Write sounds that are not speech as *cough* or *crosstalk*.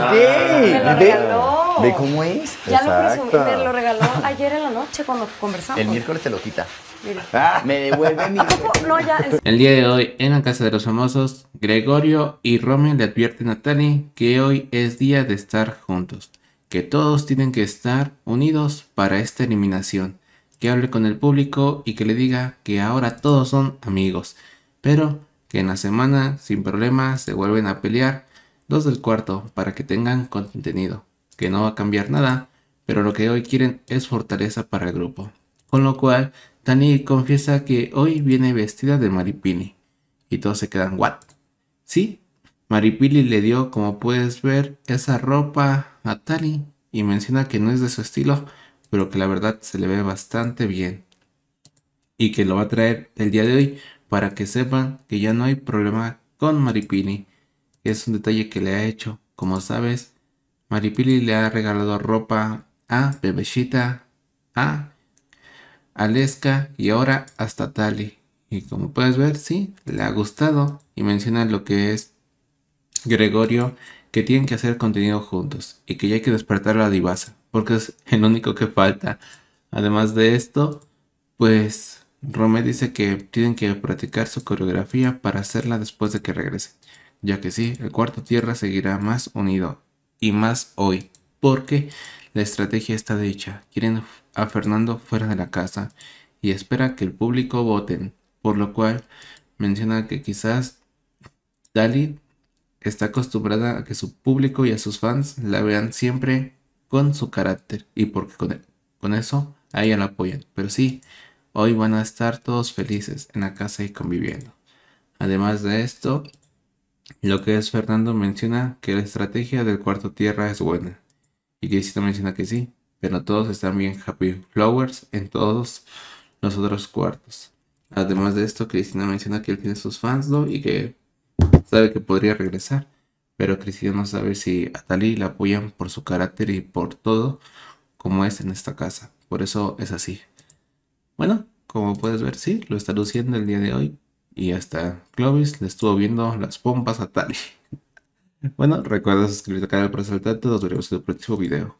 Ah, me regaló. cómo es? Ya lo lo regaló ayer en la noche cuando conversamos. El miércoles te lo quita. Ah. me devuelve mi. El día de hoy, en la casa de los famosos, Gregorio y Romeo le advierten a Natalie que hoy es día de estar juntos, que todos tienen que estar unidos para esta eliminación, que hable con el público y que le diga que ahora todos son amigos, pero que en la semana, sin problemas, se vuelven a pelear dos del cuarto para que tengan contenido, que no va a cambiar nada, pero lo que hoy quieren es fortaleza para el grupo. Con lo cual, Tani confiesa que hoy viene vestida de Maripini. Y todos se quedan, ¿what? Sí, Maripili le dio, como puedes ver, esa ropa a Tani y menciona que no es de su estilo, pero que la verdad se le ve bastante bien. Y que lo va a traer el día de hoy para que sepan que ya no hay problema con Maripini es un detalle que le ha hecho. Como sabes, Maripili le ha regalado ropa a Bebeshita, a Aleska y ahora hasta Tali. Y como puedes ver, sí, le ha gustado y menciona lo que es Gregorio que tienen que hacer contenido juntos y que ya hay que despertar a la divasa porque es el único que falta. Además de esto, pues Romé dice que tienen que practicar su coreografía para hacerla después de que regrese ya que sí, el cuarto tierra seguirá más unido y más hoy, porque la estrategia está dicha, quieren a Fernando fuera de la casa y espera que el público voten, por lo cual menciona que quizás Dali está acostumbrada a que su público y a sus fans la vean siempre con su carácter y porque con, e, con eso a ella la apoyan, pero sí, hoy van a estar todos felices en la casa y conviviendo. Además de esto, lo que es Fernando menciona que la estrategia del cuarto tierra es buena. Y Cristina menciona que sí, pero todos están bien happy flowers en todos los otros cuartos. Además de esto, Cristina menciona que él tiene sus fans ¿no? y que sabe que podría regresar. Pero Cristina no sabe si a Talí la apoyan por su carácter y por todo como es en esta casa. Por eso es así. Bueno, como puedes ver, sí, lo está luciendo el día de hoy. Y hasta Clovis le estuvo viendo las pompas a Tali. *laughs* bueno, recuerda suscribirte al canal para saltarte al en los del próximo video.